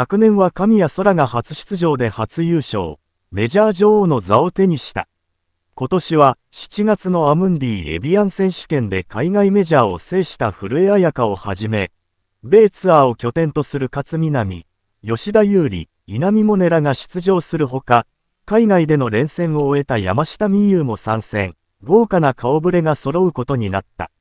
昨年は神谷空が初出場で初優勝、メジャー女王の座を手にした。今年は7月のアムンディエビアン選手権で海外メジャーを制した古江彩佳をはじめ、米ツアーを拠点とする勝みなみ、吉田優里、稲見萌寧らが出場するほか、海外での連戦を終えた山下美優も参戦、豪華な顔ぶれが揃うことになった。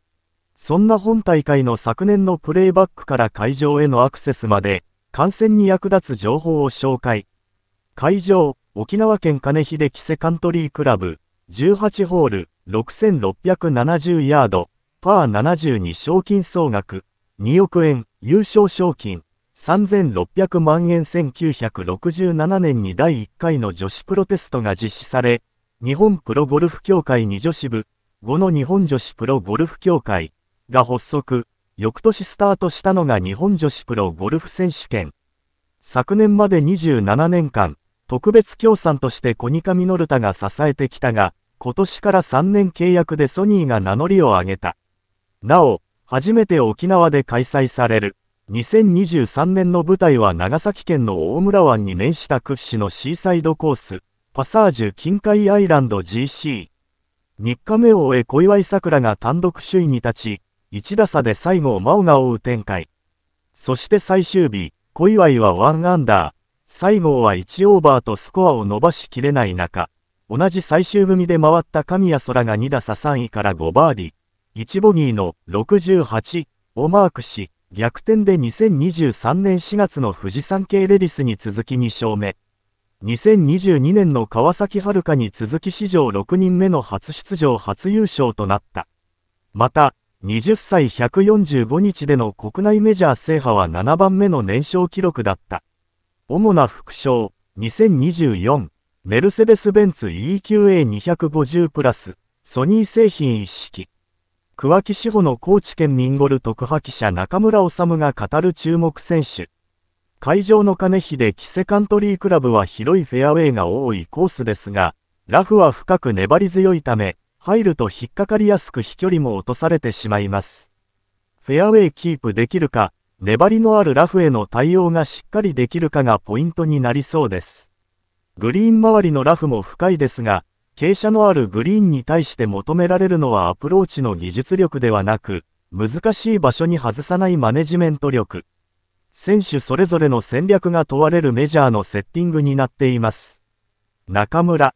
そんな本大会の昨年のプレイバックから会場へのアクセスまで、感染に役立つ情報を紹介。会場、沖縄県金秀キセカントリークラブ、18ホール、6670ヤード、パー72賞金総額、2億円、優勝賞金、3600万円1967年に第1回の女子プロテストが実施され、日本プロゴルフ協会に女子部、5の日本女子プロゴルフ協会が発足、翌年スタートしたのが日本女子プロゴルフ選手権。昨年まで27年間、特別協賛としてコニカミノルタが支えてきたが、今年から3年契約でソニーが名乗りを上げた。なお、初めて沖縄で開催される。2023年の舞台は長崎県の大村湾に面した屈指のシーサイドコース、パサージュ近海アイランド GC。3日目を終え小祝さくらが単独首位に立ち、1打差で西郷真央が追う展開。そして最終日、小祝は1アンダー、西郷は1オーバーとスコアを伸ばしきれない中、同じ最終組で回った神谷空が2打差3位から5バーディー、1ボギーの68をマークし、逆転で2023年4月の富士山系レディスに続き2勝目。2022年の川崎遥に続き史上6人目の初出場初優勝となった。また、20歳145日での国内メジャー制覇は7番目の年少記録だった。主な副賞、2024、メルセデス・ベンツ EQA250 プラス、ソニー製品一式。桑木志保の高知県ミンゴル特派記者中村治が語る注目選手。会場の金比でキセカントリークラブは広いフェアウェイが多いコースですが、ラフは深く粘り強いため、入ると引っかかりやすく飛距離も落とされてしまいます。フェアウェイキープできるか、粘りのあるラフへの対応がしっかりできるかがポイントになりそうです。グリーン周りのラフも深いですが、傾斜のあるグリーンに対して求められるのはアプローチの技術力ではなく、難しい場所に外さないマネジメント力。選手それぞれの戦略が問われるメジャーのセッティングになっています。中村